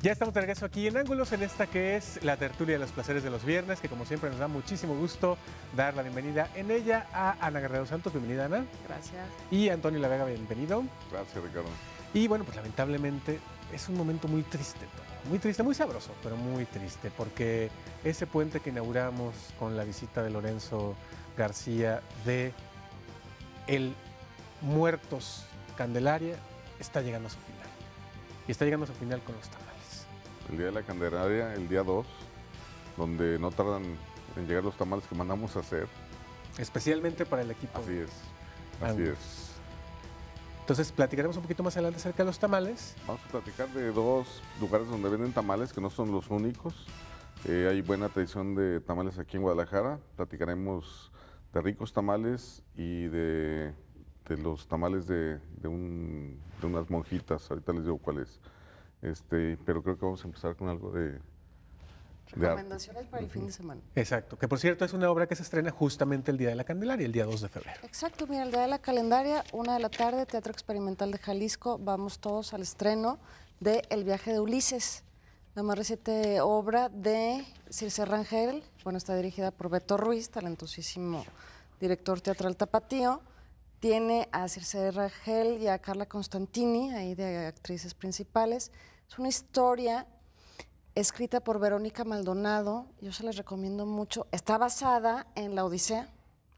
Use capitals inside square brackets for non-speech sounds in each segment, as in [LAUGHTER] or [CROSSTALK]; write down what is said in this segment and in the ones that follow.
Ya estamos de regreso aquí en Ángulos, en esta que es la tertulia de los placeres de los viernes, que como siempre nos da muchísimo gusto dar la bienvenida en ella a Ana Guerrero Santos. Bienvenida, Ana. Gracias. Y Antonio La Vega, bienvenido. Gracias, Ricardo. Y bueno, pues lamentablemente es un momento muy triste, muy triste, muy sabroso, pero muy triste, porque ese puente que inauguramos con la visita de Lorenzo García de El Muertos Candelaria está llegando a su final. Y está llegando a su final con los el día de la Candelaria, el día 2, donde no tardan en llegar los tamales que mandamos a hacer. Especialmente para el equipo. Así es, ah, así es. Entonces platicaremos un poquito más adelante acerca de los tamales. Vamos a platicar de dos lugares donde venden tamales que no son los únicos. Eh, hay buena tradición de tamales aquí en Guadalajara. Platicaremos de ricos tamales y de, los tamales de, de unas monjitas. Ahorita les digo cuáles es. Este, pero creo que vamos a empezar con algo de, Recomendaciones para el fin de semana. Exacto, que por cierto es una obra que se estrena justamente el Día de la Candelaria, el día 2 de febrero. Exacto, mira, el Día de la Calendaria, una de la tarde, Teatro Experimental de Jalisco, vamos todos al estreno de El viaje de Ulises, la más reciente obra de Circe Rangel, bueno, está dirigida por Beto Ruiz, talentosísimo director teatral tapatío. Tiene a Circe Rangel y a Carla Constantini, ahí de actrices principales. Es una historia escrita por Verónica Maldonado. Yo se las recomiendo mucho. Está basada en La Odisea,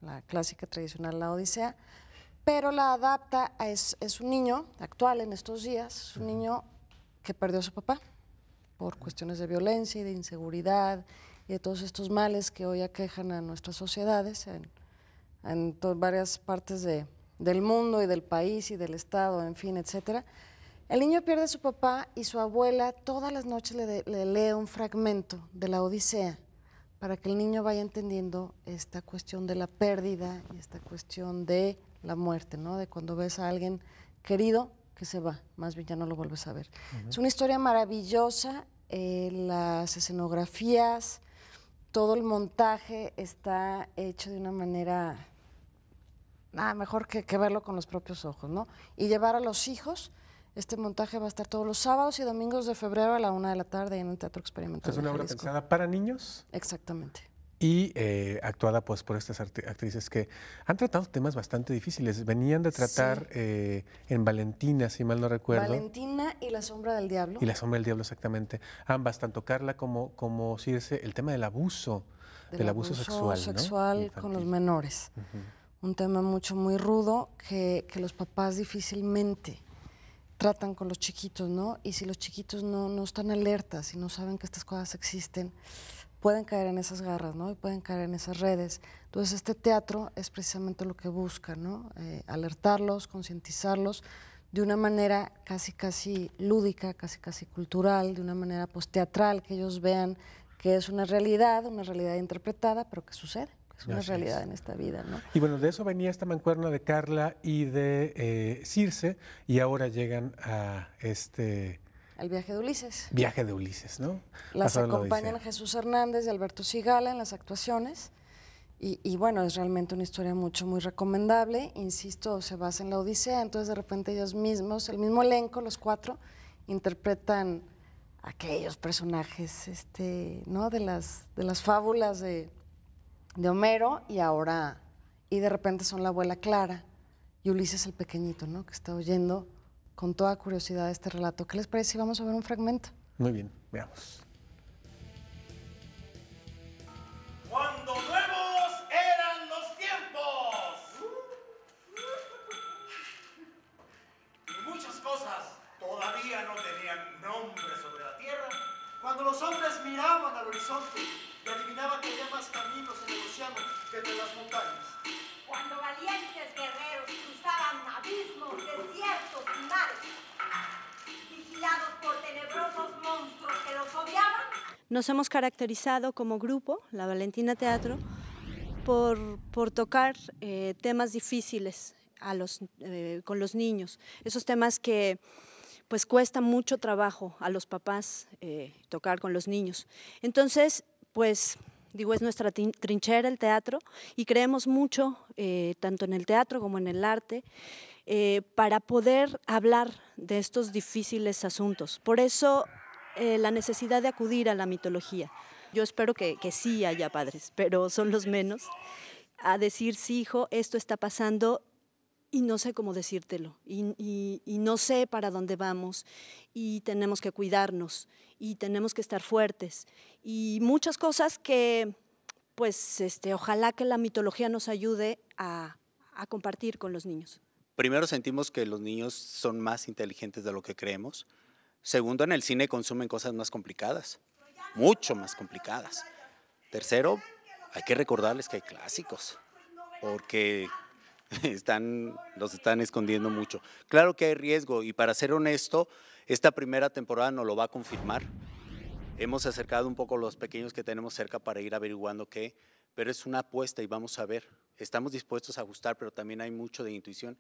la clásica tradicional La Odisea, pero la adapta a es, un niño actual en estos días, es un niño que perdió a su papá por cuestiones de violencia y de inseguridad y de todos estos males que hoy aquejan a nuestras sociedades en varias partes de, del mundo y del país y del estado, en fin, etcétera. El niño pierde a su papá y su abuela todas las noches le, lee un fragmento de la Odisea para que el niño vaya entendiendo esta cuestión de la pérdida y esta cuestión de la muerte, ¿no? De cuando ves a alguien querido que se va, más bien ya no lo vuelves a ver. Es una historia maravillosa, eh, las escenografías, todo el montaje está hecho de una manera nada mejor que, verlo con los propios ojos, ¿no? Y llevar a los hijos. Este montaje va a estar todos los sábados y domingos de febrero a la una de la tarde en el Teatro Experimental. Es una obra pensada para niños. Exactamente. Y eh, actuada pues por estas actrices que han tratado temas bastante difíciles. Venían de tratar eh, en Valentina, si mal no recuerdo. Valentina y La Sombra del Diablo. Y La Sombra del Diablo, exactamente. Ambas, tanto Carla como, como Circe, el tema del abuso, del, abuso, sexual. sexual con los menores un tema mucho, muy rudo, que, los papás difícilmente tratan con los chiquitos, ¿no? Y si los chiquitos no, están alertas y no saben que estas cosas existen, pueden caer en esas garras, ¿no? Y pueden caer en esas redes. Entonces, este teatro es precisamente lo que busca, ¿no? Eh, alertarlos, concientizarlos de una manera casi, casi lúdica, casi, casi cultural, de una manera post teatral, que ellos vean que es una realidad, una realidad interpretada, pero que sucede. Es una realidad en esta vida, ¿no? Y bueno, de eso venía esta mancuerna de Carla y de eh, Circe, y ahora llegan a este... Al viaje de Ulises. Viaje de Ulises, ¿no? Las acompañan Jesús Hernández y Alberto Sigala en las actuaciones. Y, y, bueno, es realmente una historia mucho, muy recomendable. Insisto, se basa en la Odisea, entonces de repente ellos mismos, el mismo elenco, los cuatro, interpretan aquellos personajes, este, ¿no? De las, de las fábulas de de Homero y ahora, y de repente son la abuela Clara y Ulises el pequeñito, ¿no? Que está oyendo con toda curiosidad este relato. ¿Qué les parece si vamos a ver un fragmento? Muy bien, veamos. adivinaba que había más caminos en el océano que entre las montañas. Cuando valientes guerreros cruzaban abismos, desiertos y mares, vigilados por tenebrosos monstruos que los odiaban. Nos hemos caracterizado como grupo, la Valentina Teatro, por, por tocar eh, temas difíciles a los, eh, con los niños, esos temas que pues cuesta mucho trabajo a los papás eh, tocar con los niños. Entonces pues digo, es nuestra trinchera el teatro y creemos mucho, eh, tanto en el teatro como en el arte, eh, para poder hablar de estos difíciles asuntos. Por eso eh, la necesidad de acudir a la mitología. Yo espero que, que sí haya padres, pero son los menos. A decir, sí, hijo, esto está pasando y no sé cómo decírtelo, y, no sé para dónde vamos, y tenemos que cuidarnos, y tenemos que estar fuertes, y muchas cosas que, pues, este, ojalá que la mitología nos ayude a compartir con los niños. Primero sentimos que los niños son más inteligentes de lo que creemos. Segundo, en el cine consumen cosas más complicadas, mucho más complicadas. Tercero, hay que recordarles que hay clásicos, porque [LAUGHS] están, los están escondiendo mucho. Claro que hay riesgo y para ser honesto, esta primera temporada nos lo va a confirmar. Hemos acercado un poco los pequeños que tenemos cerca para ir averiguando qué, pero es una apuesta y vamos a ver. Estamos dispuestos a ajustar, pero también hay mucho de intuición.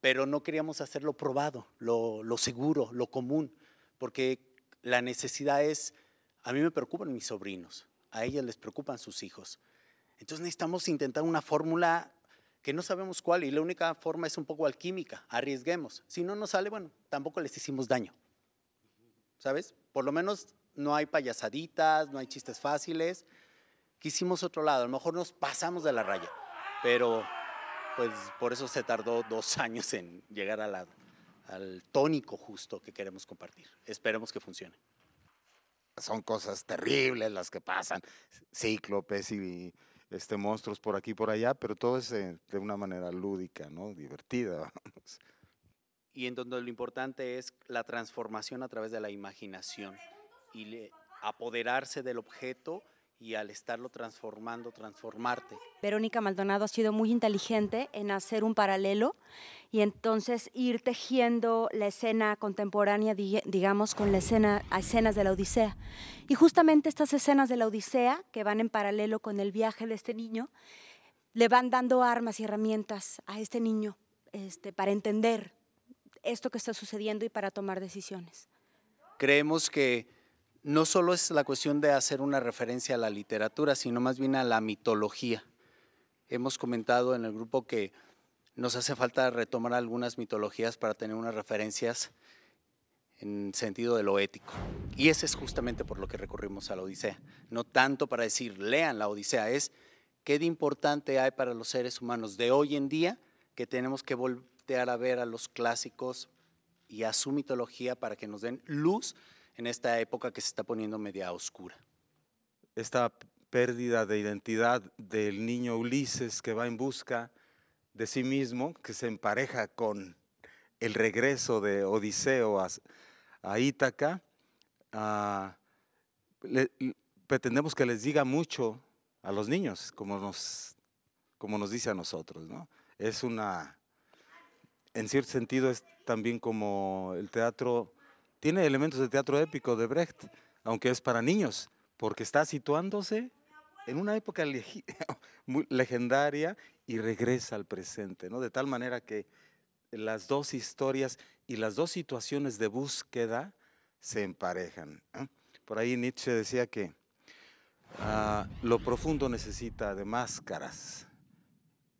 Pero no queríamos hacerlo probado, lo, lo seguro, lo común, porque la necesidad es, a mí me preocupan mis sobrinos, a ellas les preocupan sus hijos. Entonces necesitamos intentar una fórmula que no sabemos cuál y la única forma es un poco alquímica, arriesguemos. Si no nos sale, bueno, tampoco les hicimos daño. ¿Sabes? Por lo menos no hay payasaditas, no hay chistes fáciles. Quisimos otro lado, a lo mejor nos pasamos de la raya, pero pues por eso se tardó dos [LAUGHS] años en llegar a la, al tónico justo que queremos compartir. Esperemos que funcione. Son cosas terribles las que pasan, cíclopes y este, monstruos por aquí y por allá, pero todo es de, una manera lúdica, ¿no? Divertida. [LAUGHS] Y en donde lo importante es la transformación a través de la imaginación y apoderarse del objeto y al estarlo transformando, transformarte. Verónica Maldonado ha sido muy inteligente en hacer un paralelo y entonces ir tejiendo la escena contemporánea, digamos, con la escena, escenas de la Odisea. Y justamente estas escenas de la Odisea, que van en paralelo con el viaje de este niño, le van dando armas y herramientas a este niño este, para entender esto que está sucediendo y para tomar decisiones. Creemos que no solo es la cuestión de hacer una referencia a la literatura, sino más bien a la mitología. Hemos comentado en el grupo que nos hace falta retomar algunas mitologías para tener unas referencias en sentido de lo ético. Y ese es justamente por lo que recurrimos a la Odisea. No tanto para decir, lean la Odisea, es qué de importante hay para los seres humanos de hoy en día que tenemos que voltear a ver a los clásicos y a su mitología para que nos den luz en esta época que se está poniendo media oscura. Esta pérdida de identidad del niño Ulises que va en busca de sí mismo, que se empareja con el regreso de Odiseo a, a Ítaca, ah, pretendemos que les diga mucho a los niños, como nos, como nos dice a nosotros. ¿no? Es una en cierto sentido es también como el teatro, tiene elementos de teatro épico de Brecht, aunque es para niños, porque está situándose en una época [LAUGHS] legendaria y regresa al presente, ¿no? De tal manera que las dos historias y las dos situaciones de búsqueda se emparejan. ¿eh? Por ahí Nietzsche decía que ah, lo profundo necesita de máscaras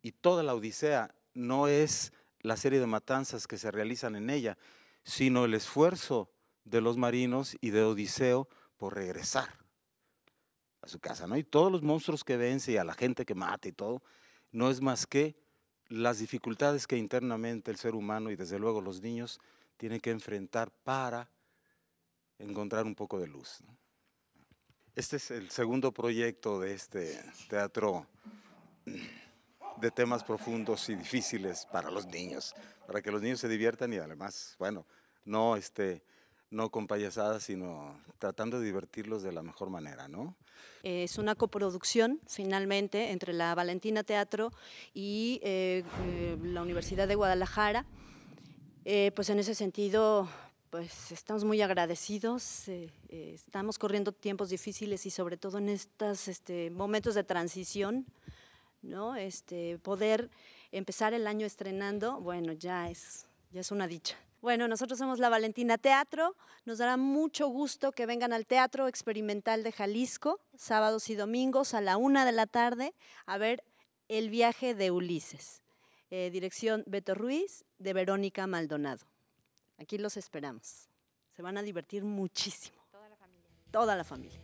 y toda la Odisea no es la serie de matanzas que se realizan en ella, sino el esfuerzo de los marinos y de Odiseo por regresar a su casa, ¿no? Y todos los monstruos que vence y a la gente que mata y todo, no es más que las dificultades que internamente el ser humano y desde luego los niños tienen que enfrentar para encontrar un poco de luz. Este es el segundo proyecto de este teatro de temas profundos y difíciles para los niños, para que los niños se diviertan y además, bueno, no este no con payasadas, sino tratando de divertirlos de la mejor manera, ¿no? Es una coproducción, finalmente, entre la Valentina Teatro y eh, eh, la Universidad de Guadalajara. Eh, pues en ese sentido, pues estamos muy agradecidos, estamos corriendo tiempos difíciles y sobre todo en estos este, momentos de transición ¿no? Este, poder empezar el año estrenando, bueno, ya es, ya es una dicha. Bueno, nosotros somos La Valentina Teatro. Nos dará mucho gusto que vengan al Teatro Experimental de Jalisco, sábados y domingos a la una de la tarde, a ver El viaje de Ulises. Eh, dirección Beto Ruiz, de Verónica Maldonado. Aquí los esperamos. Se van a divertir muchísimo. Toda la familia. Toda la familia.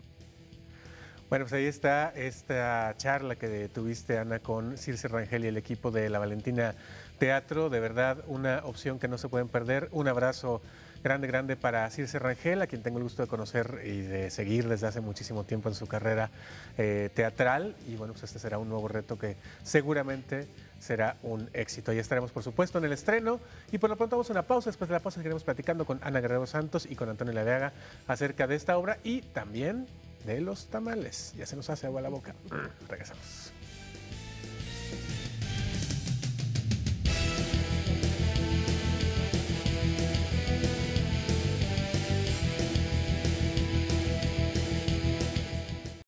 Bueno, pues ahí está esta charla que tuviste, Ana, con Circe Rangel y el equipo de La Valentina Teatro. De verdad, una opción que no se pueden perder. Un abrazo grande, grande para Circe Rangel, a quien tengo el gusto de conocer y de seguir desde hace muchísimo tiempo en su carrera eh, teatral. Y bueno, pues este será un nuevo reto que seguramente será un éxito. Y estaremos, por supuesto, en el estreno. Y por lo pronto vamos a una pausa. Después de la pausa seguiremos platicando con Ana Guerrero Santos y con Antonio Ladeaga acerca de esta obra y también de los tamales. Ya se nos hace agua la boca. Ah. Regresamos.